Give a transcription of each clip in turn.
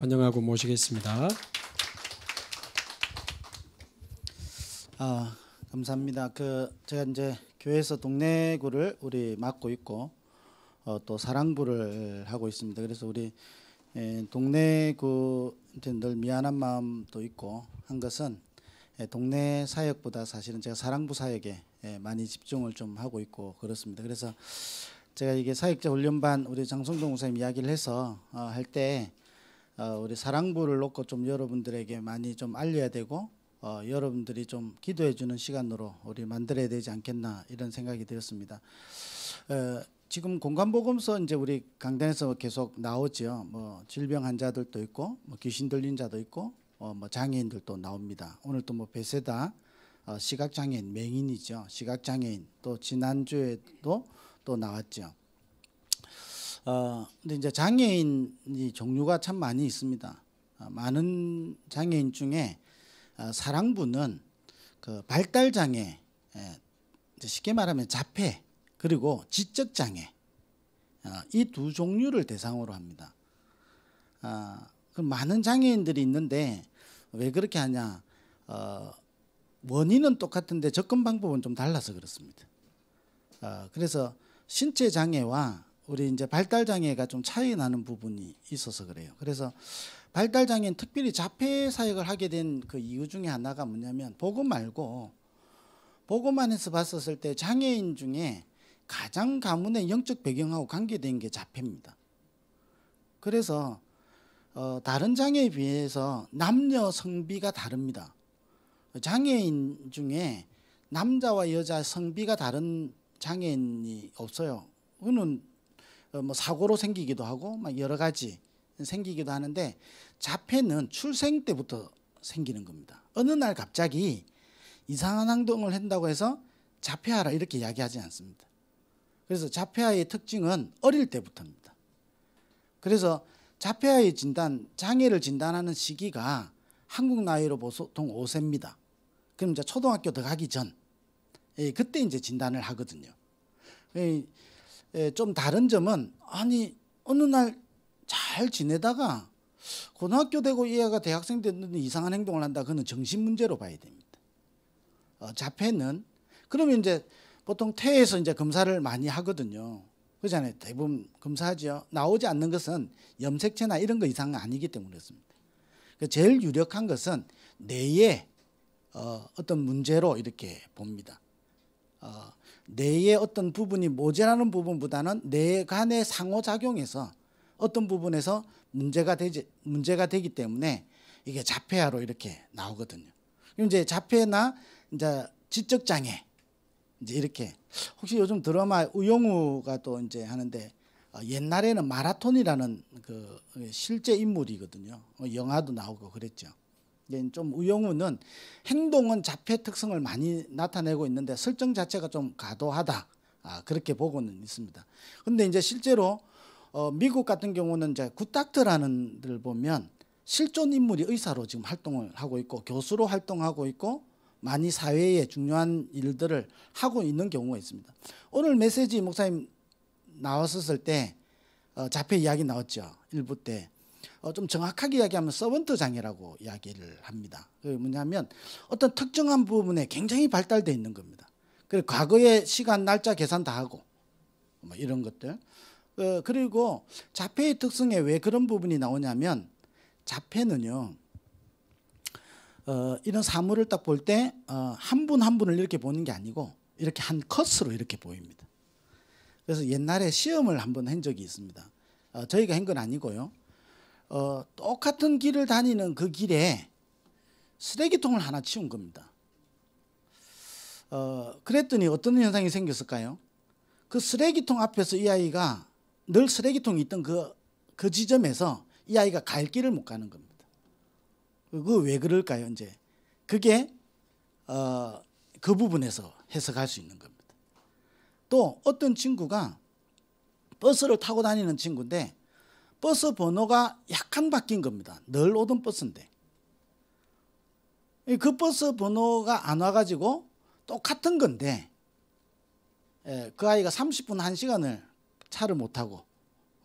환영하고 모시겠습니다. 아 감사합니다. 그 제가 이제 교회에서 동네구를 우리 맡고 있고 어, 또 사랑부를 하고 있습니다. 그래서 우리 에, 예, 동네구한테늘 미안한 마음도 있고 한 것은 에, 예, 동네 사역보다 사실은 제가 사랑부 사역에 에, 예, 많이 집중을 좀 하고 있고 그렇습니다. 그래서 제가 이게 사역자 훈련반 우리 장성동 선생님 이야기를 해서 어, 할때 어, 우리 사랑부를 놓고 좀 여러분들에게 많이 좀 알려야 되고 어, 여러분들이 좀 기도해 주는 시간으로 우리 만들어야 되지 않겠나 이런 생각이 들었습니다. 에, 어, 지금 공간보검서 이제 우리 강단에서 계속 나오죠. 뭐 질병 환자들도 있고 뭐 귀신 들린 자도 있고 어, 뭐 장애인들도 나옵니다. 오늘 또뭐 베세다 어, 시각 장애인 맹인이죠. 시각 장애인 또 지난 주에도 또 나왔죠. 어, 근데 이제 장애인이 종류가 참 많이 있습니다. 어, 많은 장애인 중에 어, 사랑부는 그 발달 장애, 예, 쉽게 말하면 자폐 그리고 지적 장애 이 두 종류를 대상으로 합니다. 많은 장애인들이 있는데 왜 그렇게 하냐? 원인은 똑같은데 접근 방법은 좀 달라서 그렇습니다. 그래서 신체 장애와 우리 이제 발달 장애가 좀 차이 나는 부분이 있어서 그래요. 그래서 발달 장애인 특별히 자폐 사역을 하게 된 그 이유 중에 하나가 뭐냐면 보고 말고 보고만 해서 봤었을 때 장애인 중에 가장 가문의 영적 배경하고 관계된 게 자폐입니다. 그래서 어, 다른 장애에 비해서 남녀 성비가 다릅니다. 장애인 중에 남자와 여자 성비가 다른 장애인이 없어요. 그는 어, 뭐 사고로 생기기도 하고 막 여러 가지 생기기도 하는데 자폐는 출생 때부터 생기는 겁니다. 어느 날 갑자기 이상한 행동을 한다고 해서 자폐아라 이렇게 이야기하지 않습니다. 그래서 자폐아의 특징은 어릴 때부터입니다. 그래서 자폐아의 진단, 장애를 진단하는 시기가 한국 나이로 보통 5세입니다. 그럼 이제 초등학교 들어가기 전, 예, 그때 이제 진단을 하거든요. 예, 예, 좀 다른 점은 아니 어느 날 잘 지내다가 고등학교 되고 이 애가 대학생 됐는데 이상한 행동을 한다. 그는 정신 문제로 봐야 됩니다. 어, 자폐는 그러면 이제 보통 태에서 이제 검사를 많이 하거든요. 그렇잖아요. 대부분 검사하죠. 나오지 않는 것은 염색체나 이런 거 이상은 아니기 때문에 그렇습니다. 그 제일 유력한 것은 뇌에 어, 떤 문제로 이렇게 봅니다. 어, 뇌의 어떤 부분이 모자라는 부분보다는 뇌 간의 상호작용에서 어떤 부분에서 문제가 되지 문제가 되기 때문에 이게 자폐아로 이렇게 나오거든요. 그럼 이제 자폐나 이제 지적 장애 이제 이렇게 혹시 요즘 드라마 우영우가 또 이제 하는데 어, 옛날에는 마라톤이라는 그 실제 인물이거든요. 영화도 나오고 그랬죠. 예, 좀 우영우는 행동은 자폐 특성을 많이 나타내고 있는데 설정 자체가 좀 과도하다 아, 그렇게 보고는 있습니다. 근데 이제 실제로 어, 미국 같은 경우는 이제 굿닥터라는 들 보면 실존 인물이 의사로 지금 활동을 하고 있고 교수로 활동하고 있고 많이 사회에 중요한 일들을 하고 있는 경우가 있습니다. 오늘 메시지 목사님 나왔었을 때 어, 자폐 이야기 나왔죠 일부 때 어, 좀 정확하게 이야기하면 서번트 장애라고 이야기를 합니다. 그게 뭐냐면 어떤 특정한 부분에 굉장히 발달돼 있는 겁니다. 그리고 과거의 시간, 날짜 계산 다 하고 뭐 이런 것들. 어, 그리고 자폐의 특성에 왜 그런 부분이 나오냐면 자폐는요. 어, 이런 사물을 딱 볼 때 한 분한 어, 한 분을 이렇게 보는 게 아니고 이렇게 한 컷으로 이렇게 보입니다. 그래서 옛날에 시험을 한 번 한 적이 있습니다. 어, 저희가 한 건 아니고요. 어, 똑같은 길을 다니는 그 길에 쓰레기통을 하나 치운 겁니다. 어, 그랬더니 어떤 현상이 생겼을까요? 그 쓰레기통 앞에서 이 아이가 늘 쓰레기통이 있던 그, 그 지점에서 이 아이가 갈 길을 못 가는 겁니다. 그거왜 그럴까요, 이제? 그게, 어, 그 부분에서 해석할 수 있는 겁니다. 또 어떤 친구가 버스를 타고 다니는 친구인데 버스 번호가 약간 바뀐 겁니다. 늘 오던 버스인데. 그 버스 번호가 안 와가지고 똑같은 건데 예, 그 아이가 30분 1시간을 차를 못 타고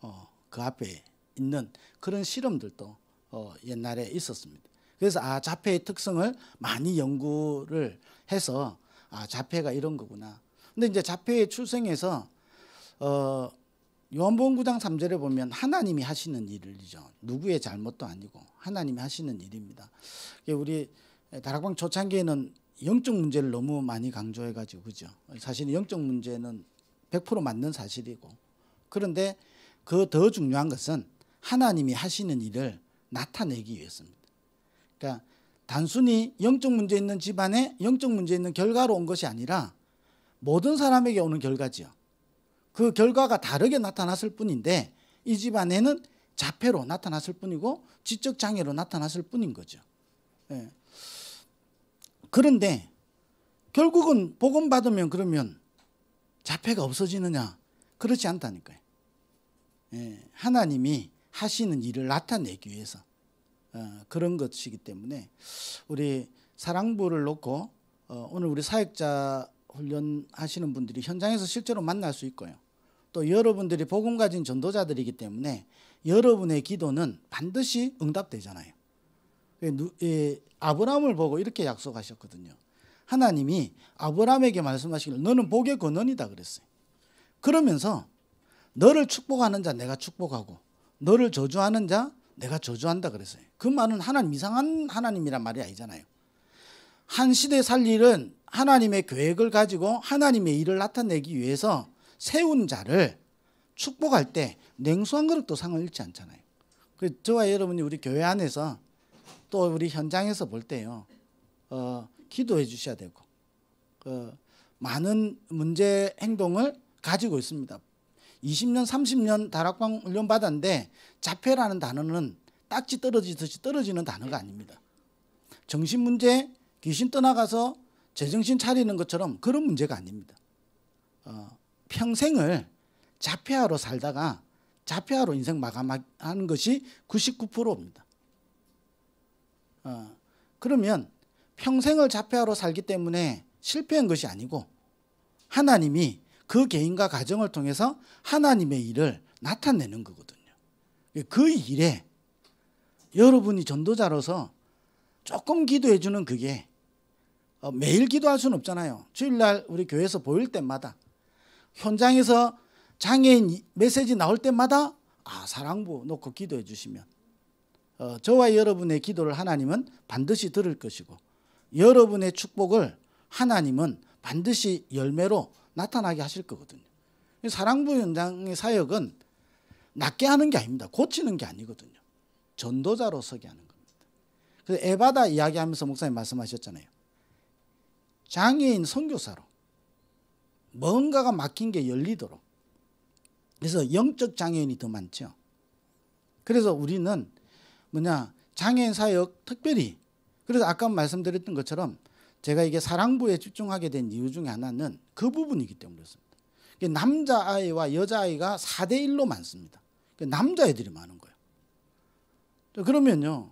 어, 그 앞에 있는 그런 실험들도 어, 옛날에 있었습니다. 그래서 아 자폐의 특성을 많이 연구를 해서 아 자폐가 이런 거구나. 근데 이제 자폐의 출생에서 어 요한복음 9장 3절에 보면 하나님이 하시는 일이죠. 누구의 잘못도 아니고 하나님이 하시는 일입니다. 우리 다락방 초창기에는 영적 문제를 너무 많이 강조해가지고 그죠. 사실 영적 문제는 100% 맞는 사실이고 그런데 그 더 중요한 것은 하나님이 하시는 일을 나타내기 위해서입니다. 그러니까 단순히 영적 문제 있는 집안에 영적 문제 있는 결과로 온 것이 아니라 모든 사람에게 오는 결과지요. 그 결과가 다르게 나타났을 뿐인데 이 집안에는 자폐로 나타났을 뿐이고 지적 장애로 나타났을 뿐인 거죠. 예. 그런데 결국은 복음 받으면 그러면 자폐가 없어지느냐? 그렇지 않다니까요. 예. 하나님이 하시는 일을 나타내기 위해서 어, 그런 것이기 때문에 우리 사랑부를 놓고 어, 오늘 우리 사역자 훈련하시는 분들이 현장에서 실제로 만날 수 있고요. 또 여러분들이 복음 가진 전도자들이기 때문에 여러분의 기도는 반드시 응답되잖아요. 예, 예, 아브라함을 보고 이렇게 약속하셨거든요. 하나님이 아브라함에게 말씀하시기를 너는 복의 근원이다 그랬어요. 그러면서 너를 축복하는 자 내가 축복하고 너를 저주하는 자 내가 저주한다 그랬어요. 그 말은 하나님 이상한 하나님이란 말이 아니잖아요. 한 시대 살 일은 하나님의 계획을 가지고 하나님의 일을 나타내기 위해서 세운 자를 축복할 때 냉수 한 그릇도 상을 잃지 않잖아요. 그 저와 여러분이 우리 교회 안에서 또 우리 현장에서 볼 때요, 어, 기도해 주셔야 되고 어, 많은 문제 행동을 가지고 있습니다. 20년, 30년 다락방 훈련 받았는데 자폐라는 단어는 딱지 떨어지듯이 떨어지는 단어가 아닙니다. 정신 문제, 귀신 떠나가서 제정신 차리는 것처럼 그런 문제가 아닙니다. 어, 평생을 자폐아로 살다가 자폐아로 인생 마감하는 것이 99%입니다. 어, 그러면 평생을 자폐아로 살기 때문에 실패한 것이 아니고 하나님이 그 개인과 가정을 통해서 하나님의 일을 나타내는 거거든요. 그 일에 여러분이 전도자로서 조금 기도해 주는 그게 어, 매일 기도할 수는 없잖아요. 주일날 우리 교회에서 보일 때마다 현장에서 장애인 메시지 나올 때마다 아 사랑부 놓고 그 기도해 주시면 어, 저와 여러분의 기도를 하나님은 반드시 들을 것이고 여러분의 축복을 하나님은 반드시 열매로 나타나게 하실 거거든요. 사랑부 현장의 사역은 낫게 하는 게 아닙니다. 고치는 게 아니거든요. 전도자로 서게 하는 겁니다. 그래서 에바다 이야기하면서 목사님 말씀하셨잖아요. 장애인 선교사로 뭔가가 막힌 게 열리도록. 그래서 영적 장애인이 더 많죠. 그래서 우리는 뭐냐 장애인 사역 특별히 그래서 아까 말씀드렸던 것처럼 제가 이게 사랑부에 집중하게 된 이유 중에 하나는 그 부분이기 때문이었습니다. 남자아이와 여자아이가 4대1로 많습니다. 남자애들이 많은 거예요. 그러면요.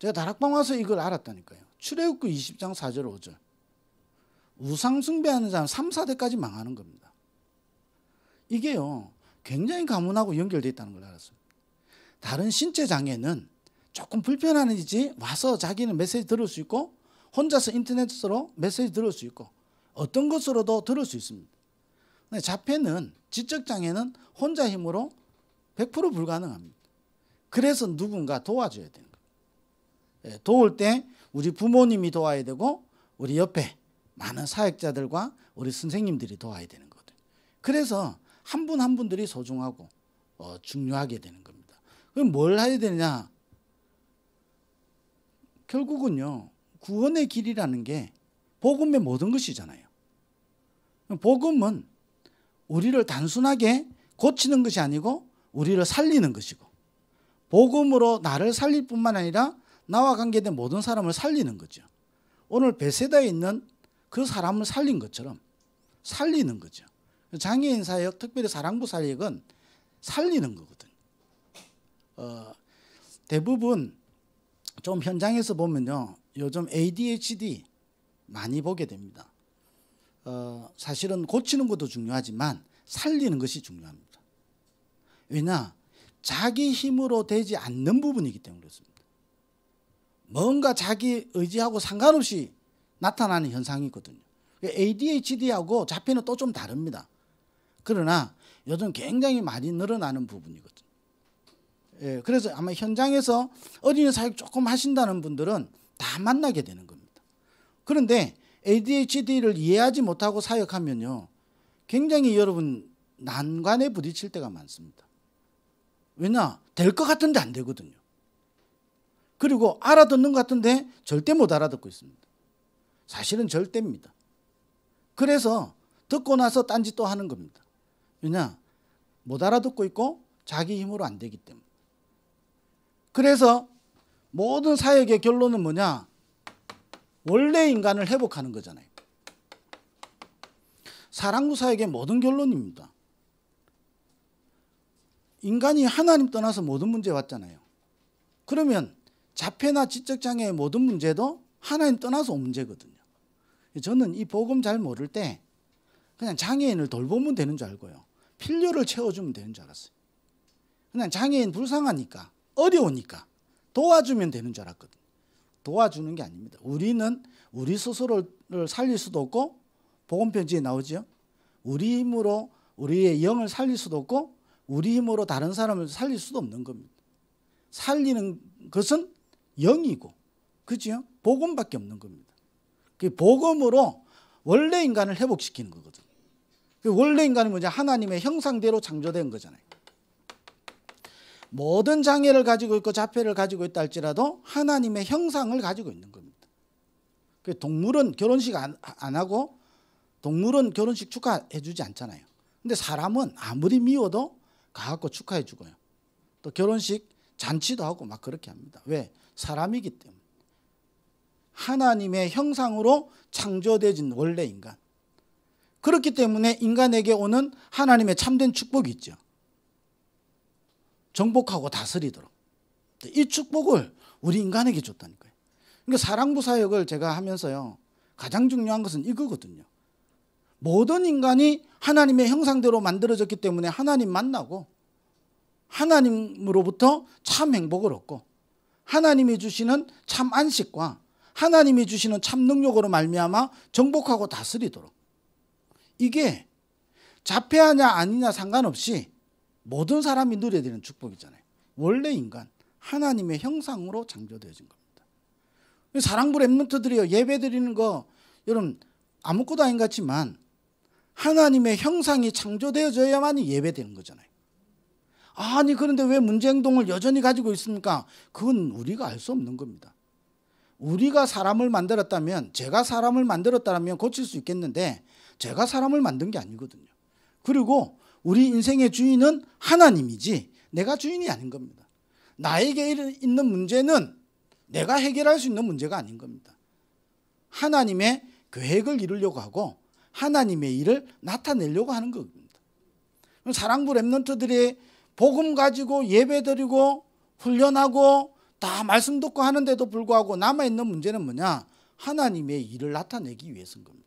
제가 다락방 와서 이걸 알았다니까요. 출애굽기 20장 4절 5절. 우상 승배하는 사람 3, 4대까지 망하는 겁니다. 이게요. 굉장히 가문하고 연결되 있다는 걸 알았어요. 다른 신체 장애는 조금 불편하는지 와서 자기는 메시지 들을 수 있고 혼자서 인터넷으로 메시지 들을 수 있고 어떤 것으로도 들을 수 있습니다. 자폐는 지적 장애는 혼자 힘으로 100% 불가능합니다. 그래서 누군가 도와줘야 되는 거예요. 예, 도울 때 우리 부모님이 도와야 되고 우리 옆에 많은 사역자들과 우리 선생님들이 도와야 되는 거거든요. 그래서 한 분 한 분들이 소중하고 어, 중요하게 되는 겁니다. 그럼 뭘 해야 되냐? 느 결국은요. 구원의 길이라는 게 복음의 모든 것이잖아요. 복음은 우리를 단순하게 고치는 것이 아니고 우리를 살리는 것이고 복음으로 나를 살릴 뿐만 아니라 나와 관계된 모든 사람을 살리는 거죠. 오늘 베세다에 있는 그 사람을 살린 것처럼 살리는 거죠. 장애인 사역, 특별히 사랑부 사역은 살리는 거거든요. 어, 대부분 좀 현장에서 보면요. 요즘 ADHD 많이 보게 됩니다. 어, 사실은 고치는 것도 중요하지만 살리는 것이 중요합니다. 왜냐? 자기 힘으로 되지 않는 부분이기 때문에 그렇습니다. 뭔가 자기 의지하고 상관없이 나타나는 현상이거든요. 그러니까 ADHD하고 자폐는 또 좀 다릅니다. 그러나 요즘 굉장히 많이 늘어나는 부분이거든요. 예, 그래서 아마 현장에서 어린이 사육 조금 하신다는 분들은 다 만나게 되는 겁니다. 그런데 ADHD를 이해하지 못하고 사역하면요. 굉장히 여러분 난관에 부딪힐 때가 많습니다. 왜냐? 될 것 같은데 안 되거든요. 그리고 알아듣는 것 같은데 절대 못 알아듣고 있습니다. 사실은 절대입니다. 그래서 듣고 나서 딴짓 또 하는 겁니다. 왜냐? 못 알아듣고 있고 자기 힘으로 안 되기 때문에. 그래서 모든 사역의 결론은 뭐냐? 원래 인간을 회복하는 거잖아요. 사랑구 사역의 모든 결론입니다. 인간이 하나님 떠나서 모든 문제 왔잖아요. 그러면 자폐나 지적장애의 모든 문제도 하나님 떠나서 온 문제거든요. 저는 이 복음 잘 모를 때 그냥 장애인을 돌보면 되는 줄 알고요. 필요를 채워주면 되는 줄 알았어요. 그냥 장애인 불쌍하니까 어려우니까 도와주면 되는 줄 알았거든요. 도와주는 게 아닙니다. 우리는 우리 스스로를 살릴 수도 없고 복음 편지에 나오죠 우리 힘으로 우리의 영을 살릴 수도 없고 우리 힘으로 다른 사람을 살릴 수도 없는 겁니다. 살리는 것은 영이고 그죠 복음밖에 없는 겁니다. 그 복음으로 원래 인간을 회복시키는 거거든. 그 원래 인간이 뭐냐? 하나님의 형상대로 창조된 거잖아요. 모든 장애를 가지고 있고 자폐를 가지고 있다 할지라도 하나님의 형상을 가지고 있는 겁니다. 그 동물은 결혼식 안, 안 하고 동물은 결혼식 축하해 주지 않잖아요. 근데 사람은 아무리 미워도 가갖고 축하해 주고요. 또 결혼식 잔치도 하고 막 그렇게 합니다. 왜? 사람이기 때문에. 하나님의 형상으로 창조되진 원래 인간. 그렇기 때문에 인간에게 오는 하나님의 참된 축복이 있죠. 정복하고 다스리도록. 이 축복을 우리 인간에게 줬다니까요. 그러니까 사랑부 사역을 제가 하면서요. 가장 중요한 것은 이거거든요. 모든 인간이 하나님의 형상대로 만들어졌기 때문에 하나님 만나고 하나님으로부터 참 행복을 얻고 하나님이 주시는 참 안식과 하나님이 주시는 참 능력으로 말미암아 정복하고 다스리도록 이게 자폐하냐 아니냐 상관없이 모든 사람이 누려야 되는 축복이잖아요. 원래 인간 하나님의 형상으로 창조되어진 겁니다. 사랑부 엠넌트들이요 예배 드리는 거 여러분 아무것도 아닌 같지만 하나님의 형상이 창조되어져야만이 예배되는 거잖아요. 아니 그런데 왜 문제 행동을 여전히 가지고 있습니까? 그건 우리가 알 수 없는 겁니다. 우리가 사람을 만들었다면 제가 사람을 만들었다면 고칠 수 있겠는데 제가 사람을 만든 게 아니거든요. 그리고 우리 인생의 주인은 하나님이지 내가 주인이 아닌 겁니다. 나에게 있는 문제는 내가 해결할 수 있는 문제가 아닌 겁니다. 하나님의 계획을 이루려고 하고 하나님의 일을 나타내려고 하는 겁니다. 사랑부 랩런트들이 복음 가지고 예배 드리고 훈련하고 다 말씀 듣고 하는데도 불구하고 남아있는 문제는 뭐냐? 하나님의 일을 나타내기 위해서인 겁니다.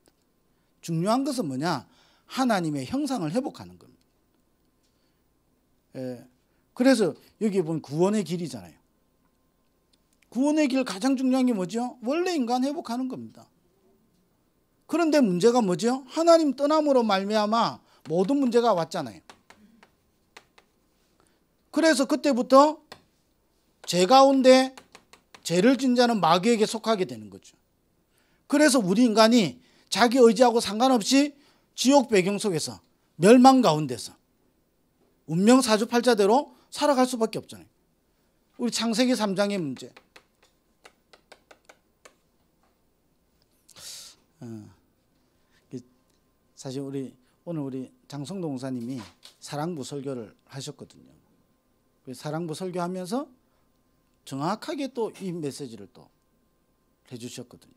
중요한 것은 뭐냐? 하나님의 형상을 회복하는 겁니다. 예. 그래서 여기 보면 구원의 길이잖아요. 구원의 길 가장 중요한 게 뭐죠? 원래 인간 회복하는 겁니다. 그런데 문제가 뭐죠? 하나님 떠남으로 말미암아 모든 문제가 왔잖아요. 그래서 그때부터 죄 가운데 죄를 진 자는 마귀에게 속하게 되는 거죠. 그래서 우리 인간이 자기 의지하고 상관없이 지옥 배경 속에서 멸망 가운데서 운명 사주팔자대로 살아갈 수밖에 없잖아요. 우리 창세기 3장의 문제. 어, 그 사실 우리 오늘 우리 장성동 사님이 사랑부 설교를 하셨거든요. 그 사랑부 설교하면서 정확하게 또 이 메시지를 또 해주셨거든요.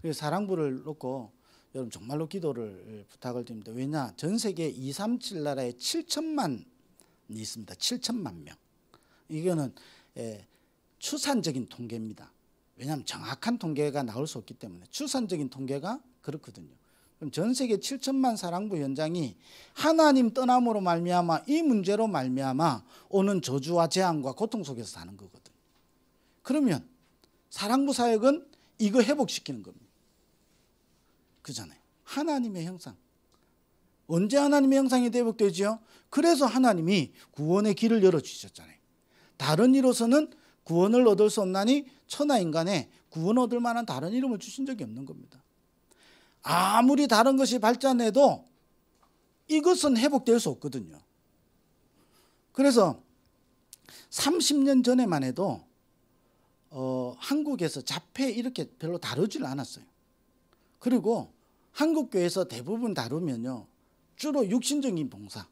그래서 사랑부를 놓고 여러분 정말로 기도를 예, 부탁을 드립니다. 왜냐 전 세계 2, 3, 7 나라에 7천만이 있습니다. 7천만 명. 이거는 예, 추산적인 통계입니다. 왜냐하면 정확한 통계가 나올 수 없기 때문에 추산적인 통계가 그렇거든요. 전 세계 7천만 사랑부 현장이 하나님 떠남으로 말미암아 이 문제로 말미암아 오는 저주와 재앙과 고통 속에서 사는 거거든. 그러면 사랑부 사역은 이거 회복시키는 겁니다. 그잖아요. 하나님의 형상. 언제 하나님의 형상이 회복되지요? 그래서 하나님이 구원의 길을 열어주셨잖아요. 다른 이로서는 구원을 얻을 수 없나니 천하 인간에 구원 얻을 만한 다른 이름을 주신 적이 없는 겁니다. 아무리 다른 것이 발전해도 이것은 회복될 수 없거든요. 그래서 30년 전에만 해도 어, 한국에서 자폐 이렇게 별로 다루질 않았어요. 그리고 한국 교회에서 대부분 다루면요. 주로 육신적인 봉사.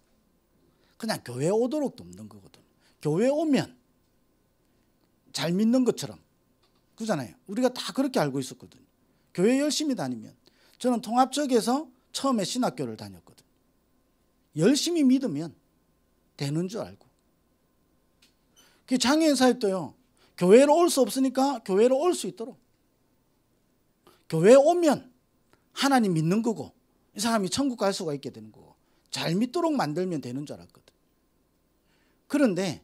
그냥 교회 오도록 도없는 거거든요. 교회 오면 잘 믿는 것처럼. 그잖아요. 우리가 다 그렇게 알고 있었거든요. 교회 열심히 다니면 저는 통합 쪽에서 처음에 신학교를 다녔거든 열심히 믿으면 되는 줄 알고. 그 장애인 사역도요. 교회로 올 수 없으니까 교회로 올 수 있도록. 교회 오면 하나님 믿는 거고 이 사람이 천국 갈 수가 있게 되는 거고 잘 믿도록 만들면 되는 줄 알았거든. 그런데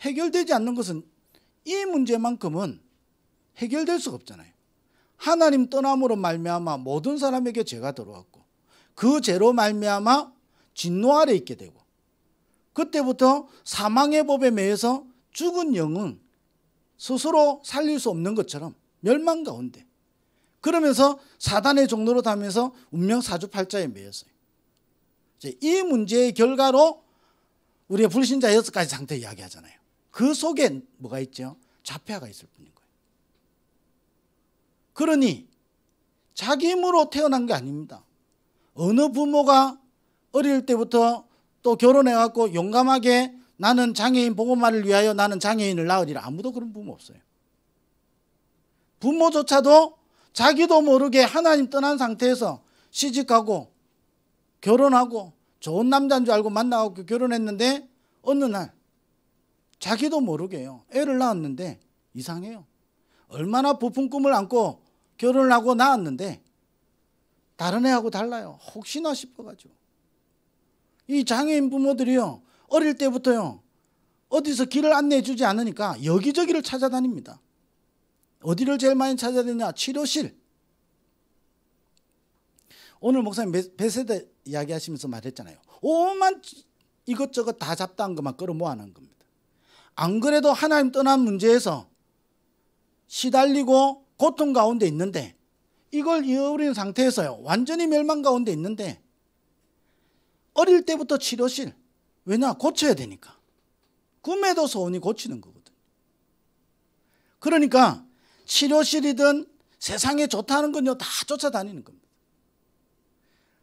해결되지 않는 것은 이 문제만큼은 해결될 수가 없잖아요. 하나님 떠남으로 말미암아 모든 사람에게 죄가 들어왔고 그 죄로 말미암아 진노 아래 있게 되고 그때부터 사망의 법에 매여서 죽은 영은 스스로 살릴 수 없는 것처럼 멸망 가운데 그러면서 사단의 종로로 다면서 운명 사주팔자에 매였어요. 이 문제의 결과로 우리의 불신자 여섯 가지 상태 이야기하잖아요. 그 속에 뭐가 있죠? 자폐아가 있을 뿐인 거예요. 그러니 자기 힘으로 태어난 게 아닙니다. 어느 부모가 어릴 때부터 또 결혼해갖고 용감하게 나는 장애인 보호만을 위하여 나는 장애인을 낳으리라 아무도 그런 부모 없어요. 부모조차도 자기도 모르게 하나님 떠난 상태에서 시집가고 결혼하고 좋은 남자인 줄 알고 만나고 결혼했는데 어느 날 자기도 모르게요. 애를 낳았는데 이상해요. 얼마나 부푼 꿈을 안고 결혼을 하고 낳았는데 다른 애하고 달라요. 혹시나 싶어가지고. 이 장애인 부모들이요. 어릴 때부터요. 어디서 길을 안내해 주지 않으니까 여기저기를 찾아다닙니다. 어디를 제일 많이 찾아다니냐? 치료실. 오늘 목사님 베세대 이야기하시면서 말했잖아요. 오만 이것저것 다 잡다한 것만 끌어모아 놓은 겁니다. 안 그래도 하나님 떠난 문제에서 시달리고 고통 가운데 있는데 이걸 잃어버린 상태에서요. 완전히 멸망 가운데 있는데 어릴 때부터 치료실 왜냐 고쳐야 되니까 꿈에도 소원이 고치는 거거든. 그러니까 치료실이든 세상에 좋다는 건요 다 쫓아다니는 겁니다.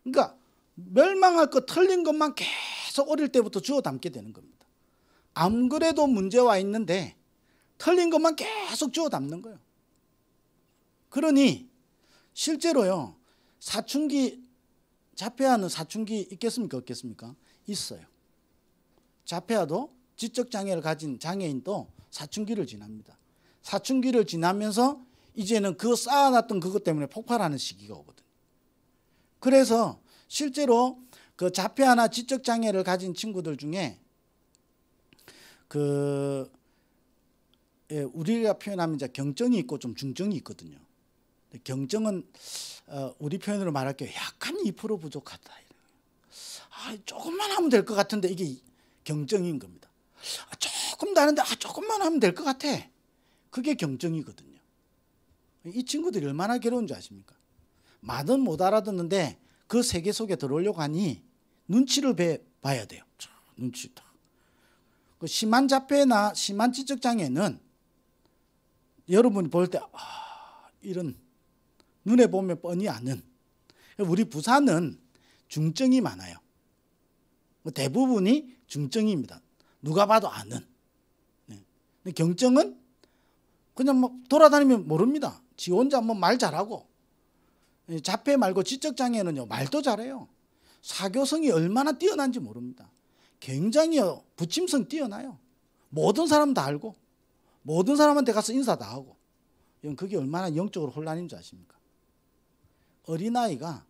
그러니까 멸망할 것 틀린 것만 계속 어릴 때부터 주워 담게 되는 겁니다. 안 그래도 문제와 있는데 틀린 것만 계속 주워 담는 거예요. 그러니 실제로요. 사춘기 자폐아는 사춘기 있겠습니까? 없겠습니까? 있어요. 자폐아도 지적 장애를 가진 장애인도 사춘기를 지납니다. 사춘기를 지나면서 이제는 그 쌓아놨던 그것 때문에 폭발하는 시기가 오거든요. 그래서 실제로 그 자폐아나 지적 장애를 가진 친구들 중에 그 예, 우리가 표현하면 이제 경정이 있고 좀중정이 있거든요. 경정은 어, 우리 표현으로 말할게요. 약간 2% 부족하다. 아, 조금만 하면 될 것 같은데 이게 경증인 겁니다. 아, 조금 다른데 아, 조금만 하면 될 것 같아. 그게 경증이거든요. 이 친구들이 얼마나 괴로운지 아십니까? 말은 못 알아듣는데 그 세계 속에 들어오려고 하니 눈치를 배, 봐야 돼요. 눈치다. 그 심한 자폐나 심한 지적 장애는 여러분이 볼때 아, 이런 눈에 보면 뻔히 아는 우리 부산은 중증이 많아요. 대부분이 중증입니다. 누가 봐도 아는. 네. 근데 경증은 그냥 막 뭐 돌아다니면 모릅니다. 지 혼자 뭐 말 잘하고 예, 자폐 말고 지적 장애는요 말도 잘해요. 사교성이 얼마나 뛰어난지 모릅니다. 굉장히 요 부침성 뛰어나요. 모든 사람 다 알고 모든 사람한테 가서 인사 다 하고 그게 얼마나 영적으로 혼란인 줄 아십니까? 어린아이가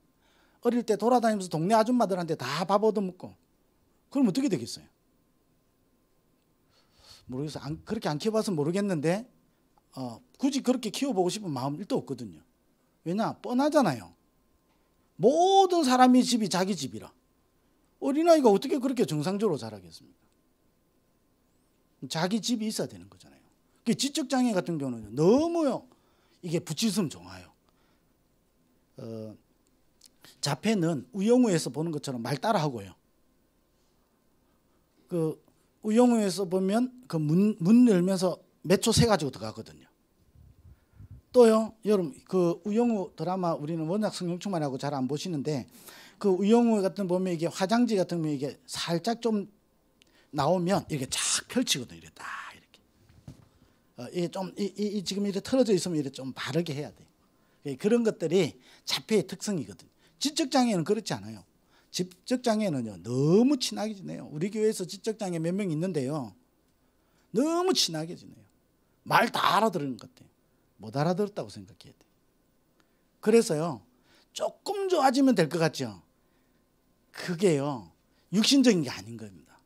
어릴 때 돌아다니면서 동네 아줌마들한테 다 밥 얻어먹고 그럼 어떻게 되겠어요? 모르겠어 안, 그렇게 안 키워봐서 모르겠는데 어, 굳이 그렇게 키워보고 싶은 마음 일도 없거든요. 왜냐? 뻔하잖아요. 모든 사람이 집이 자기 집이라. 어린아이가 어떻게 그렇게 정상적으로 자라겠습니까? 자기 집이 있어야 되는 거잖아요. 그 지적 장애 같은 경우는 너무요. 이게 부치슴 좋아요 어, 자폐는 우영우에서 보는 것처럼 말 따라하고요. 그 우영우에서 보면 그 문 문 열면서 몇초세 가지고 들어가거든요. 또요, 여러분 그 우영우 드라마 우리는 워낙 성형충만 하고 잘 안 보시는데 그 우영우 같은 보면 이게 화장지 같은 면 이게 살짝 좀 나오면 이렇게 쫙 펼치거든요. 이렇게 딱. 어, 좀 이, 이, 지금 이렇게 틀어져 있으면 이렇게 좀 바르게 해야 돼. 예, 그런 것들이 자폐의 특성이거든. 지적 장애는 그렇지 않아요. 지적 장애는요 너무 친하게 지내요. 우리 교회에서 지적 장애 몇 명 있는데요, 너무 친하게 지내요. 말 다 알아들은 것 같아요. 못 알아들었다고 생각해야 돼. 그래서요 조금 좋아지면 될 것 같죠. 그게요 육신적인 게 아닌 겁니다.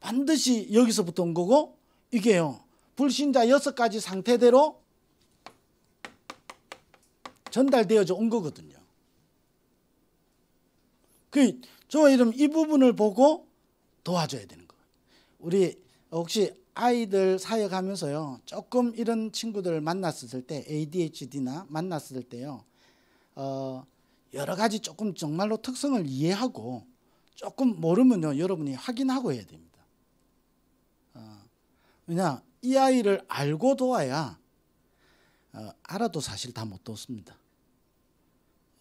반드시 여기서부터 온 거고 이게요 불신자 여섯 가지 상태대로 전달되어져 온 거거든요. 그, 저 이름 이 부분을 보고 도와줘야 되는 거예요. 우리 혹시 아이들 사역하면서요, 조금 이런 친구들 만났을 때, ADHD나 만났을 때요, 어, 여러 가지 조금 정말로 특성을 이해하고 조금 모르면요, 여러분이 확인하고 해야 됩니다. 어, 왜냐, 이 아이를 알고 도와야 어, 알아도 사실 다 못 돕습니다.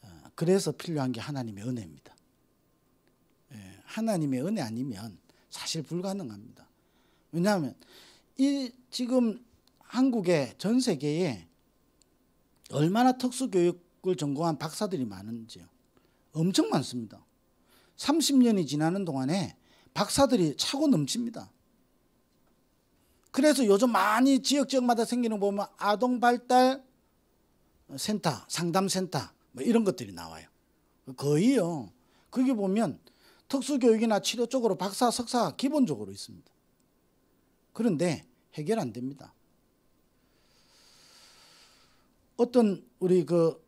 어, 그래서 필요한 게 하나님의 은혜입니다. 예, 하나님의 은혜 아니면 사실 불가능합니다. 왜냐하면 이 지금 한국의 전 세계에 얼마나 특수교육을 전공한 박사들이 많은지요. 엄청 많습니다. 30년이 지나는 동안에 박사들이 차고 넘칩니다. 그래서 요즘 많이 지역 지역마다 생기는 거 보면 아동 발달 센터, 상담 센터 뭐 이런 것들이 나와요. 거의요. 그게 보면 특수교육이나 치료 쪽으로 박사, 석사 기본적으로 있습니다. 그런데 해결 안 됩니다. 어떤 우리 그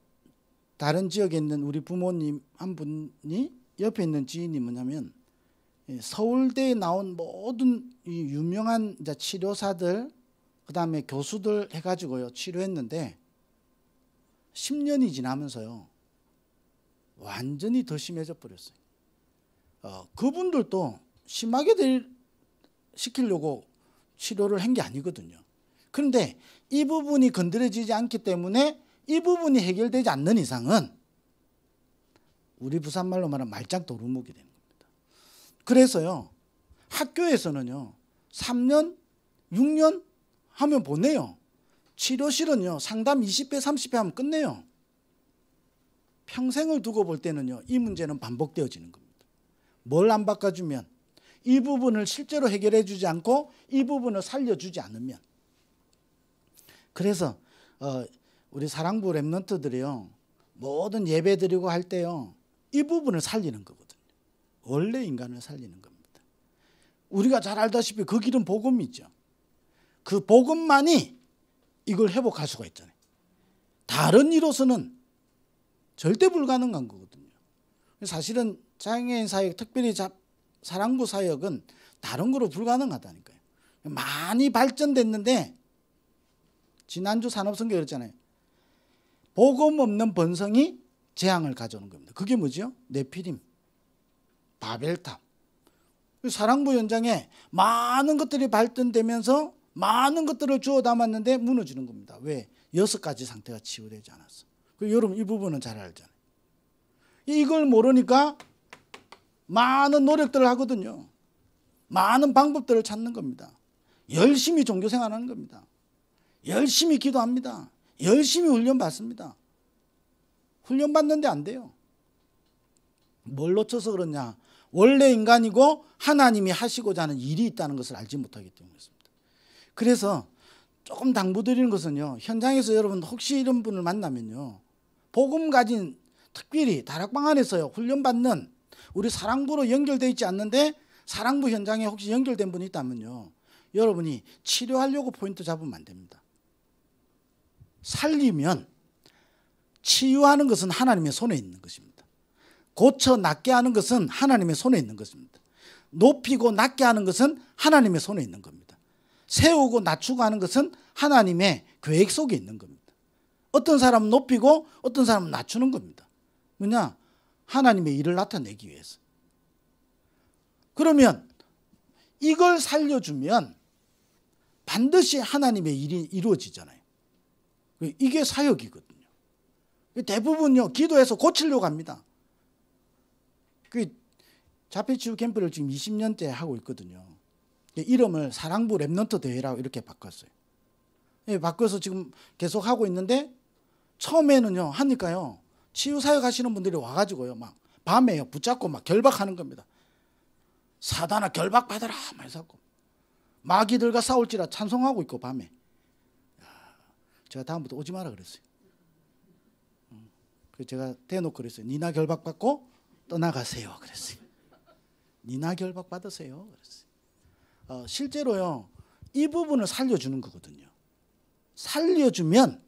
다른 지역에 있는 우리 부모님 한 분이 옆에 있는 지인이 뭐냐면 서울대에 나온 모든 유명한 치료사들 그다음에 교수들 해가지고요 치료했는데 10년이 지나면서요 완전히 더 심해져 버렸어요. 어, 그분들도 심하게 될, 시키려고 치료를 한 게 아니거든요. 그런데 이 부분이 건드려지지 않기 때문에 이 부분이 해결되지 않는 이상은 우리 부산말로 말하면 말짱 도루묵이 됩니다. 그래서요. 학교에서는요. 3년, 6년 하면 보내요. 치료실은요. 상담 20회, 30회 하면 끝내요. 평생을 두고 볼 때는요. 이 문제는 반복되어지는 겁니다. 뭘 안 바꿔주면 이 부분을 실제로 해결해 주지 않고 이 부분을 살려주지 않으면 그래서 어, 우리 사랑부 랩런트들이요 모든 예배 드리고 할 때요 이 부분을 살리는 거거든요 원래 인간을 살리는 겁니다. 우리가 잘 알다시피 그 길은 복음이죠. 그 복음만이 이걸 회복할 수가 있잖아요. 다른 이로서는 절대 불가능한 거거든요. 사실은 장애인 사역, 특별히 자, 사랑부 사역은 다른 거로 불가능하다니까요. 많이 발전됐는데 지난주 산업성교 그랬잖아요. 복음 없는 번성이 재앙을 가져오는 겁니다. 그게 뭐죠? 내피림 바벨탑. 사랑부 현장에 많은 것들이 발전되면서 많은 것들을 주워 담았는데 무너지는 겁니다. 왜? 여섯 가지 상태가 치유되지 않았어. 그 여러분 이 부분은 잘 알잖아요. 이걸 모르니까 많은 노력들을 하거든요. 많은 방법들을 찾는 겁니다. 열심히 종교 생활하는 겁니다. 열심히 기도합니다. 열심히 훈련 받습니다. 훈련 받는데 안 돼요. 뭘 놓쳐서 그러냐? 원래 인간이고 하나님이 하시고자 하는 일이 있다는 것을 알지 못하기 때문입니다. 그래서 조금 당부드리는 것은요. 현장에서 여러분 혹시 이런 분을 만나면요. 복음 가진 특별히 다락방 안에서요. 훈련받는 우리 사랑부로 연결되어 있지 않는데 사랑부 현장에 혹시 연결된 분이 있다면요. 여러분이 치료하려고 포인트 잡으면 안 됩니다. 살리면 치유하는 것은 하나님의 손에 있는 것입니다. 고쳐 낮게 하는 것은 하나님의 손에 있는 것입니다. 높이고 낮게 하는 것은 하나님의 손에 있는 겁니다. 세우고 낮추고 하는 것은 하나님의 계획 속에 있는 겁니다. 어떤 사람은 높이고 어떤 사람은 낮추는 겁니다. 왜냐? 하나님의 일을 나타내기 위해서. 그러면 이걸 살려주면 반드시 하나님의 일이 이루어지잖아요. 이게 사역이거든요. 대부분요, 기도해서 고치려고 합니다. 그 자폐치유 캠프를 지금 20년째 하고 있거든요. 그 이름을 사랑부 랩넌트 대회라고 이렇게 바꿨어요. 예, 바꿔서 지금 계속 하고 있는데 처음에는요 하니까요 치유사회가시는 분들이 와가지고요 막 밤에요 붙잡고 막 결박하는 겁니다. 사단아 결박 받아라 말사고 마귀들과 싸울지라 찬송하고 있고 밤에 제가 다음부터 오지 마라 그랬어요. 음, 그 제가 대놓고 그랬어요. 니나 결박 받고 떠나가세요. 그랬어요. 니나 결박 받으세요. 그랬어요. 어, 실제로요 이 부분을 살려주는 거거든요. 살려주면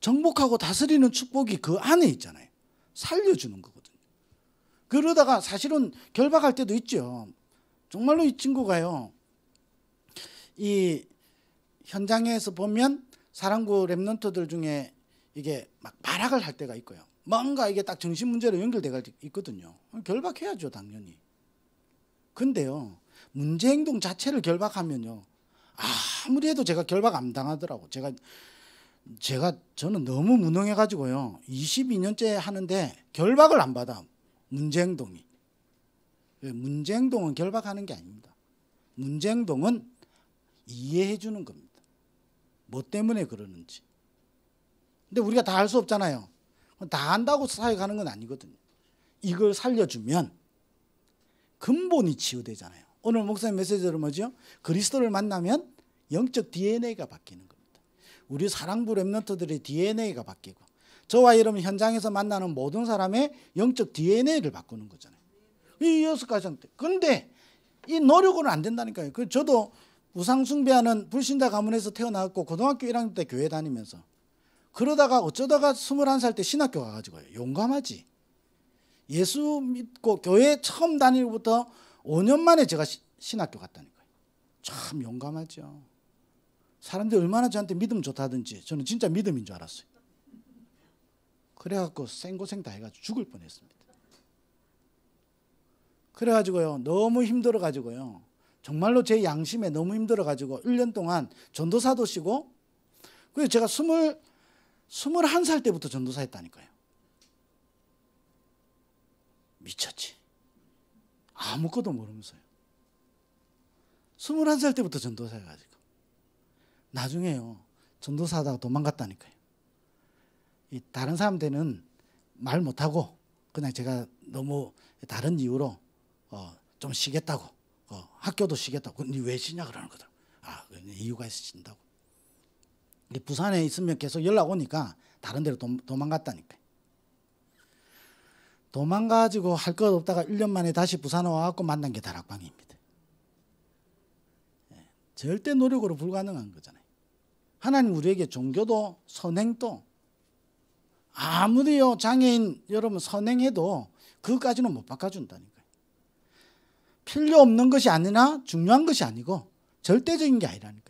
정복하고 다스리는 축복이 그 안에 있잖아요. 살려주는 거거든요. 그러다가 사실은 결박할 때도 있죠. 정말로 이 친구가요. 이 현장에서 보면 사랑구 랩런트들 중에 이게 막 발악을 할 때가 있고요. 뭔가 이게 딱 정신 문제로 연결돼가 있거든요. 결박해야죠, 당연히. 근데요, 문제 행동 자체를 결박하면요, 아무리 해도 제가 결박 안 당하더라고. 제가 제가 저는 너무 무능해 가지고요. 22년째 하는데 결박을 안 받아. 문제 행동이. 예, 문제 행동은 결박하는 게 아닙니다. 문제 행동은 이해해 주는 겁니다. 뭐 때문에 그러는지. 근데 우리가 다 알 수 없잖아요. 뭐 다한다고 사회 가는 건 아니거든요. 이걸 살려주면 근본이 치유되잖아요. 오늘 목사님 메시지는 뭐죠? 그리스도를 만나면 영적 DNA가 바뀌는 겁니다. 우리 사랑부 랩런터들의 DNA가 바뀌고 저와 여러분 현장에서 만나는 모든 사람의 영적 DNA를 바꾸는 거잖아요. 이 여섯 가지 상태. 근데 이 노력은 안 된다니까요. 그 저도 우상 숭배하는 불신자 가문에서 태어나고 고등학교 1학년 때 교회 다니면서 그러다가 어쩌다가 21살 때 신학교 가가지고 용감하지. 예수 믿고 교회 처음 다니고부터 5년 만에 제가 시, 신학교 갔다니까요. 참 용감하죠. 사람들이 얼마나 저한테 믿음 좋다든지 저는 진짜 믿음인 줄 알았어요. 그래갖고 생고생 다 해가지고 죽을 뻔했습니다. 그래가지고요 너무 힘들어가지고요 정말로 제 양심에 너무 힘들어가지고 1년 동안 전도사도 쉬고 그래서 제가 20 2 1살 때부터 전도사 했다니까요. 미쳤지. 아무것도 모르면서요. 2 1살 때부터 전도사 해가지고. 나중에요. 전도사 하다가 도망갔다니까요. 이 다른 사람들은 말 못하고 그냥 제가 너무 다른 이유로 어, 좀 쉬겠다고 어, 학교도 쉬겠다고 근데 왜 쉬냐 그러는 거더라아 이유가 있으신다고 부산에 있으면 계속 연락 오니까 다른 데로 도망갔다니까. 도망가지고 할 것 없다가 1년 만에 다시 부산에 와갖고 만난 게 다락방입니다. 예, 절대 노력으로 불가능한 거잖아요. 하나님 우리에게 종교도 선행도 아무리요 장애인 여러분 선행해도 그것까지는 못 바꿔준다니까요. 필요 없는 것이 아니라 중요한 것이 아니고 절대적인 게 아니라니까요.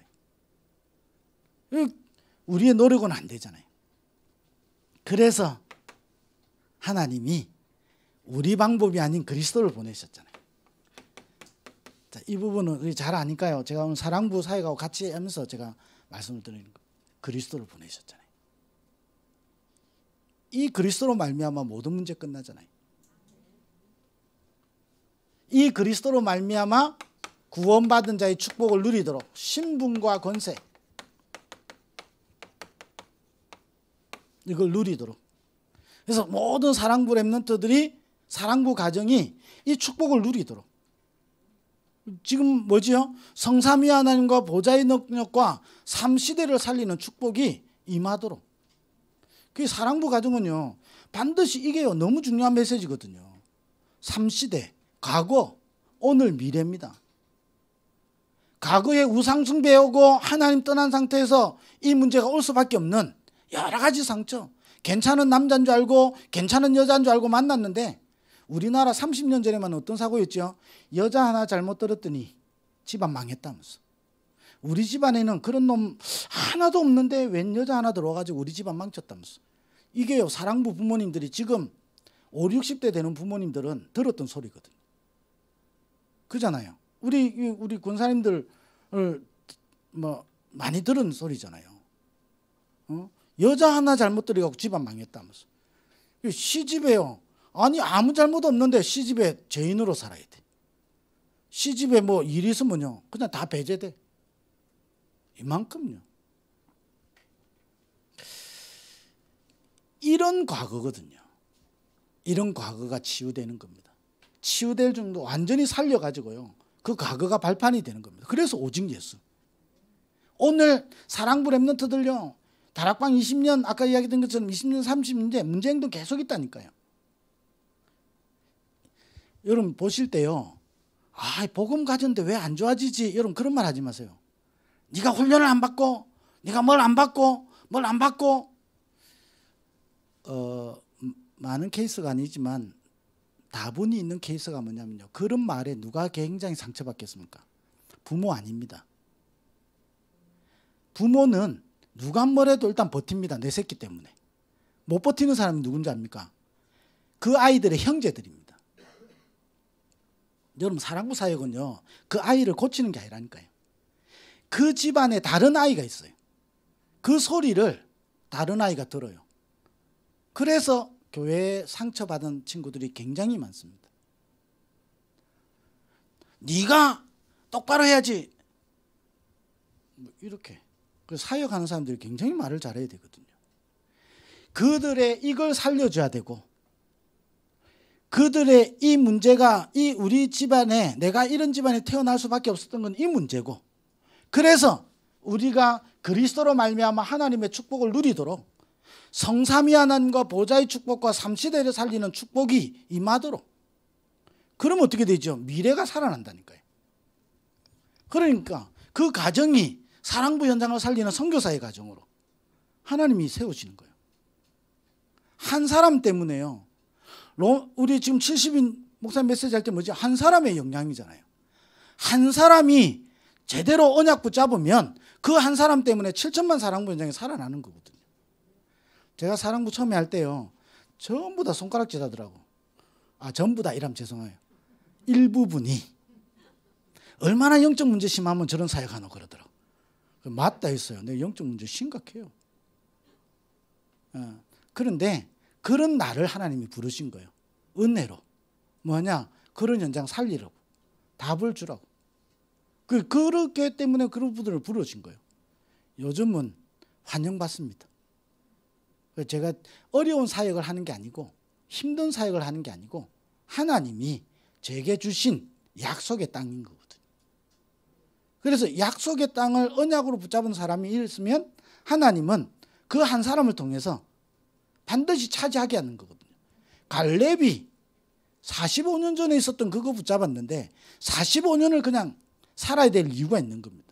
우리의 노력은 안 되잖아요. 그래서 하나님이 우리 방법이 아닌 그리스도를 보내셨잖아요. 자, 이 부분은 우리 잘 아니까요. 제가 오늘 사랑부 사회하고 같이 하면서 제가 말씀을 드리는 거 그리스도를 보내셨잖아요. 이 그리스도로 말미암아 모든 문제 끝나잖아요. 이 그리스도로 말미암아 구원받은 자의 축복을 누리도록 신분과 권세 이걸 누리도록. 그래서 모든 사랑부 랩런트들이 사랑부 가정이 이 축복을 누리도록. 지금 뭐지요? 성삼위 하나님과 보좌의 능력과 삼시대를 살리는 축복이 임하도록. 그 사랑부 가정은요. 반드시 이게요. 너무 중요한 메시지거든요. 삼시대 과거, 오늘, 미래입니다. 과거에우상승배하고 하나님 떠난 상태에서 이 문제가 올 수밖에 없는 여러 가지 상처. 괜찮은 남자인 줄 알고 괜찮은 여자인 줄 알고 만났는데 우리나라 30년 전에만 어떤 사고였죠? 여자 하나 잘못 들었더니 집안 망했다면서. 우리 집안에는 그런 놈 하나도 없는데 웬 여자 하나 들어와가지고 우리 집안 망쳤다면서. 이게요, 사랑부 부모님들이 지금 5, 60대 되는 부모님들은 들었던 소리거든요. 그잖아요. 우리, 우리 군사님들을 어, 뭐 많이 들은 소리잖아요. 어? 여자 하나 잘못 들여갖고 집안 망했다면서. 시집에요. 아니 아무 잘못 없는데 시집에 죄인으로 살아야 돼. 시집에 뭐 일이 있으면요. 그냥 다 배제돼. 이만큼요. 이런 과거거든요. 이런 과거가 치유되는 겁니다. 치유될 정도 완전히 살려가지고요. 그 과거가 발판이 되는 겁니다. 그래서 오직 예수. 오늘 사랑부 랩런트들요. 다락방 20년 아까 이야기된 것처럼 20년 3 0년인데 문제행동 계속 있다니까요. 여러분 보실 때요. 아 복음 가졌는데 왜 안 좋아지지? 여러분 그런 말 하지 마세요. 네가 훈련을 안 받고 네가 뭘 안 받고 뭘 안 받고 어, 많은 케이스가 아니지만 다분히 있는 케이스가 뭐냐면요. 그런 말에 누가 굉장히 상처받겠습니까? 부모 아닙니다. 부모는 누가 뭐래도 일단 버팁니다. 내 새끼 때문에. 못 버티는 사람이 누군지 압니까? 그 아이들의 형제들입니다. 여러분 사랑부 사역은요. 그 아이를 고치는 게 아니라니까요. 그 집안에 다른 아이가 있어요. 그 소리를 다른 아이가 들어요. 그래서 교회에 상처받은 친구들이 굉장히 많습니다. 네가 똑바로 해야지. 뭐 이렇게 그 사역하는 사람들이 굉장히 말을 잘해야 되거든요. 그들의 이걸 살려줘야 되고 그들의 이 문제가 이 우리 집안에 내가 이런 집안에 태어날 수밖에 없었던 건 이 문제고 그래서 우리가 그리스도로 말미암아 하나님의 축복을 누리도록 성삼위 하나님과 보좌의 축복과 삼시대를 살리는 축복이 임하도록 그럼 어떻게 되죠? 미래가 살아난다니까요. 그러니까 그 가정이 사랑부 현장을 살리는 선교사의 가정으로 하나님이 세우시는 거예요. 한 사람 때문에요. 우리 지금 70인 목사 메시지 할 때 뭐지? 한 사람의 영향이잖아요. 한 사람이 제대로 언약 붙잡으면 그 한 사람 때문에 7천만 사랑부 현장이 살아나는 거거든요. 제가 사랑부 처음에 할 때요. 전부 다 손가락질 하더라고. 아, 전부 다 이러면 죄송해요. 일부분이 얼마나 영적 문제 심하면 저런 사역하노 그러더라고. 그 맞다 했어요. 내 영적 문제 심각해요. 어. 그런데 그런 나를 하나님이 부르신 거예요. 은혜로. 뭐냐? 그런 현장 살리라고. 답을 주라고. 그, 그렇기 때문에 그런 분들을 부르신 거예요. 요즘은 환영받습니다. 그 제가 어려운 사역을 하는 게 아니고 힘든 사역을 하는 게 아니고 하나님이 제게 주신 약속의 땅인 거예요. 그래서 약속의 땅을 언약으로 붙잡은 사람이 있으면 하나님은 그 한 사람을 통해서 반드시 차지하게 하는 거거든요. 갈렙이 45년 전에 있었던 그거 붙잡았는데 45년을 그냥 살아야 될 이유가 있는 겁니다.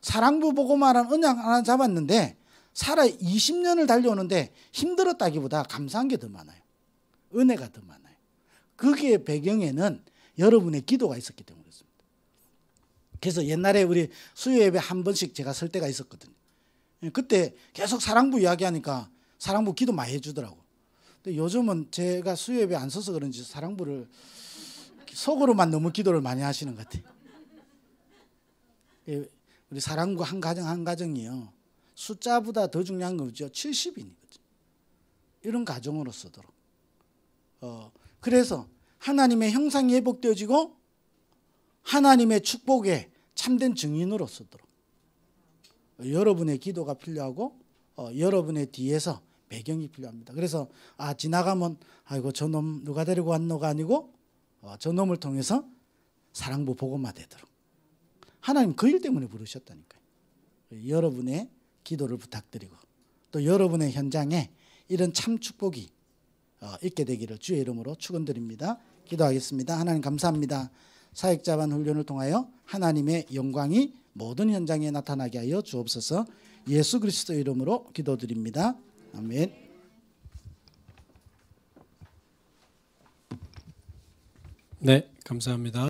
사랑부 보고 말한 언약 하나 잡았는데 살아 20년을 달려오는데 힘들었다기보다 감사한 게 더 많아요. 은혜가 더 많아요. 그게 배경에는 여러분의 기도가 있었기 때문에. 그래서 옛날에 우리 수요 예배 한 번씩 제가 설 때가 있었거든요. 예, 그때 계속 사랑부 이야기하니까 사랑부 기도 많이 해주더라고. 근데 요즘은 제가 수요 예배 안써서 그런지 사랑부를 속으로만 너무 기도를 많이 하시는 것 같아요. 예, 우리 사랑부 한 가정 한 가정이요. 숫자보다 더 중요한 거죠. 70인이 거죠. 이런 가정으로 서도록. 어, 그래서 하나님의 형상이 회복되어지고 하나님의 축복에 참된 증인으로 쓰도록 여러분의 기도가 필요하고 어, 여러분의 뒤에서 배경이 필요합니다. 그래서 아 지나가면 아이고 저놈 누가 데리고 왔노가 아니고 어, 저놈을 통해서 사랑부 복음화 되도록 하나님 그 일 때문에 부르셨다니까요. 여러분의 기도를 부탁드리고 또 여러분의 현장에 이런 참 축복이 어, 있게 되기를 주의 이름으로 축원드립니다. 기도하겠습니다. 하나님 감사합니다. 사역 자반 훈련을 통하여 하나님의 영광이 모든 현장에 나타나게 하여 주옵소서. 예수 그리스도 이름으로 기도드립니다. 아멘. 네, 감사합니다.